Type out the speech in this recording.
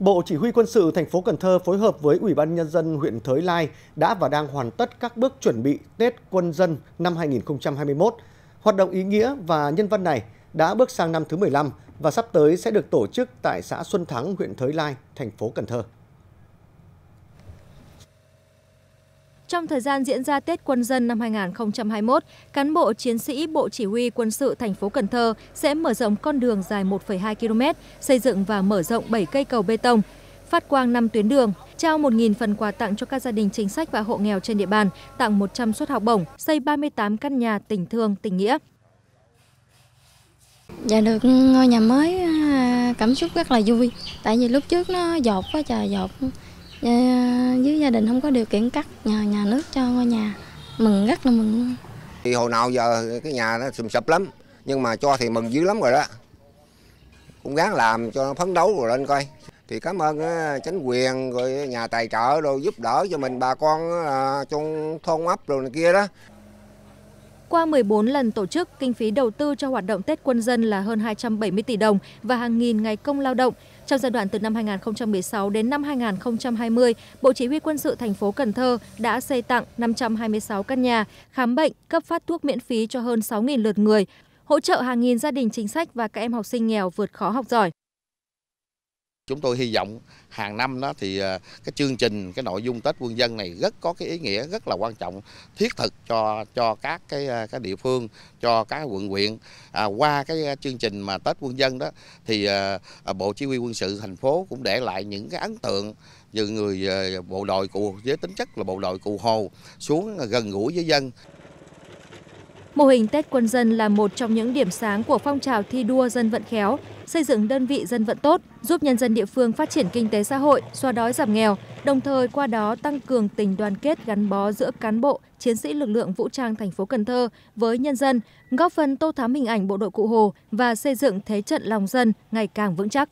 Bộ Chỉ huy quân sự thành phố Cần Thơ phối hợp với Ủy ban nhân dân huyện Thới Lai đã và đang hoàn tất các bước chuẩn bị Tết quân dân năm 2021. Hoạt động ý nghĩa và nhân văn này đã bước sang năm thứ 15 và sắp tới sẽ được tổ chức tại xã Xuân Thắng, huyện Thới Lai, thành phố Cần Thơ. Trong thời gian diễn ra Tết quân dân năm 2021, cán bộ chiến sĩ Bộ Chỉ huy Quân sự thành phố Cần Thơ sẽ mở rộng con đường dài 1,2 km, xây dựng và mở rộng 7 cây cầu bê tông, phát quang năm tuyến đường, trao 1.000 phần quà tặng cho các gia đình chính sách và hộ nghèo trên địa bàn, tặng 100 suất học bổng, xây 38 căn nhà tình thương, tình nghĩa. Dạ được ngôi nhà mới à, cảm xúc rất là vui, tại vì lúc trước nó dột quá trời dột Dạ, dưới gia đình không có điều kiện cắt nhờ nhà nước cho ngôi nhà mừng rất là mừng thì hồi nào giờ cái nhà nó sụp sập lắm nhưng mà cho thì mừng dữ lắm rồi đó cũng gắng làm cho nó phấn đấu rồi lên coi thì cảm ơn chính quyền rồi nhà tài trợ rồi giúp đỡ cho mình bà con trong thôn ấp rồi này kia đó qua 14 lần tổ chức, kinh phí đầu tư cho hoạt động Tết quân dân là hơn 270 tỷ đồng và hàng nghìn ngày công lao động. Trong giai đoạn từ năm 2016 đến năm 2020, Bộ Chỉ huy Quân sự thành phố Cần Thơ đã xây tặng 526 căn nhà, khám bệnh, cấp phát thuốc miễn phí cho hơn 6.000 lượt người, hỗ trợ hàng nghìn gia đình chính sách và các em học sinh nghèo vượt khó học giỏi. Chúng tôi hy vọng hàng năm đó thì à, cái chương trình cái nội dung Tết quân dân này rất có cái ý nghĩa rất là quan trọng thiết thực cho cho các cái à, các địa phương cho các quận huyện à, qua cái à, chương trình mà Tết quân dân đó thì à, Bộ Chỉ huy quân sự thành phố cũng để lại những cái ấn tượng về người bộ đội cụ với tính chất là bộ đội cụ hồ xuống gần gũi với dân Mô hình Tết quân dân là một trong những điểm sáng của phong trào thi đua dân vận khéo, xây dựng đơn vị dân vận tốt, giúp nhân dân địa phương phát triển kinh tế xã hội, xóa đói giảm nghèo, đồng thời qua đó tăng cường tình đoàn kết gắn bó giữa cán bộ, chiến sĩ lực lượng vũ trang thành phố Cần Thơ với nhân dân, góp phần tô thắm hình ảnh bộ đội Cụ Hồ và xây dựng thế trận lòng dân ngày càng vững chắc.